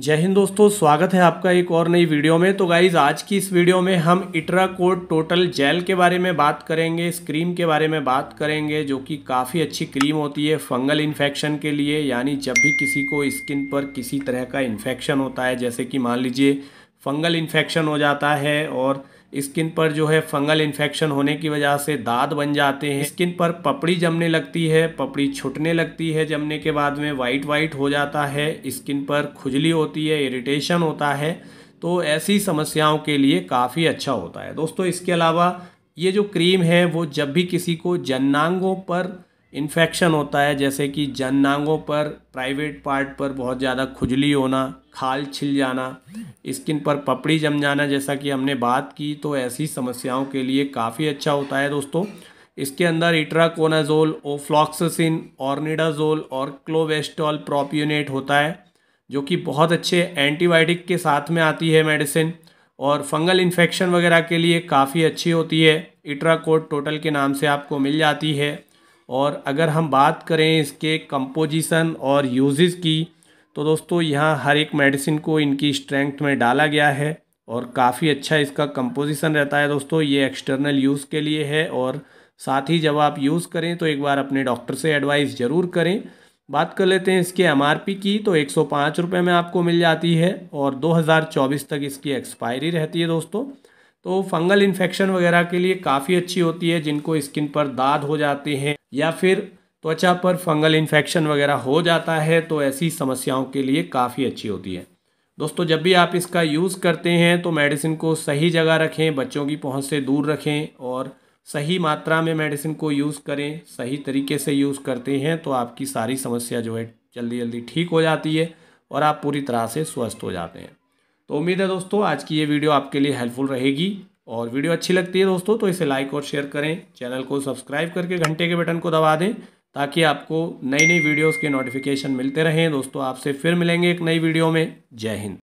जय हिंद दोस्तों स्वागत है आपका एक और नई वीडियो में तो गाइज आज की इस वीडियो में हम इटरा कोड टोटल जेल के बारे में बात करेंगे इस क्रीम के बारे में बात करेंगे जो कि काफ़ी अच्छी क्रीम होती है फंगल इन्फेक्शन के लिए यानी जब भी किसी को स्किन पर किसी तरह का इन्फेक्शन होता है जैसे कि मान लीजिए फंगल इन्फेक्शन हो जाता है और स्किन पर जो है फंगल इन्फेक्शन होने की वजह से दाद बन जाते हैं स्किन पर पपड़ी जमने लगती है पपड़ी छुटने लगती है जमने के बाद में वाइट वाइट हो जाता है स्किन पर खुजली होती है इरिटेशन होता है तो ऐसी समस्याओं के लिए काफ़ी अच्छा होता है दोस्तों इसके अलावा ये जो क्रीम है वो जब भी किसी को जन्नांगों पर इन्फेक्शन होता है जैसे कि जननांगों पर प्राइवेट पार्ट पर बहुत ज़्यादा खुजली होना खाल छिल जाना स्किन पर पपड़ी जम जाना जैसा कि हमने बात की तो ऐसी समस्याओं के लिए काफ़ी अच्छा होता है दोस्तों इसके अंदर इट्राकोनाजोल ओफ्लॉक्सिन ऑर्निडाजोल और क्लोवेस्टॉल प्रोप्यूनेट होता है जो कि बहुत अच्छे एंटीबायोटिक के साथ में आती है मेडिसिन और फंगल इन्फेक्शन वगैरह के लिए काफ़ी अच्छी होती है इट्राकोट टोटल के नाम से आपको मिल जाती है और अगर हम बात करें इसके कंपोजिशन और यूजेस की तो दोस्तों यहाँ हर एक मेडिसिन को इनकी स्ट्रेंथ में डाला गया है और काफ़ी अच्छा इसका कंपोजिशन रहता है दोस्तों ये एक्सटर्नल यूज़ के लिए है और साथ ही जब आप यूज़ करें तो एक बार अपने डॉक्टर से एडवाइस ज़रूर करें बात कर लेते हैं इसके एम की तो एक सौ में आपको मिल जाती है और 2024 तक इसकी एक्सपायरी रहती है दोस्तों तो फंगल इन्फेक्शन वगैरह के लिए काफ़ी अच्छी होती है जिनको स्किन पर दाद हो जाते हैं या फिर त्वचा पर फंगल इन्फेक्शन वगैरह हो जाता है तो ऐसी समस्याओं के लिए काफ़ी अच्छी होती है दोस्तों जब भी आप इसका यूज़ करते हैं तो मेडिसिन को सही जगह रखें बच्चों की पहुंच से दूर रखें और सही मात्रा में मेडिसिन को यूज़ करें सही तरीके से यूज़ करते हैं तो आपकी सारी समस्या जो है जल्दी जल्दी ठीक हो जाती है और आप पूरी तरह से स्वस्थ हो जाते हैं तो उम्मीद है दोस्तों आज की ये वीडियो आपके लिए हेल्पफुल रहेगी और वीडियो अच्छी लगती है दोस्तों तो इसे लाइक और शेयर करें चैनल को सब्सक्राइब करके घंटे के बटन को दबा दें ताकि आपको नई नई वीडियोस के नोटिफिकेशन मिलते रहें दोस्तों आपसे फिर मिलेंगे एक नई वीडियो में जय हिंद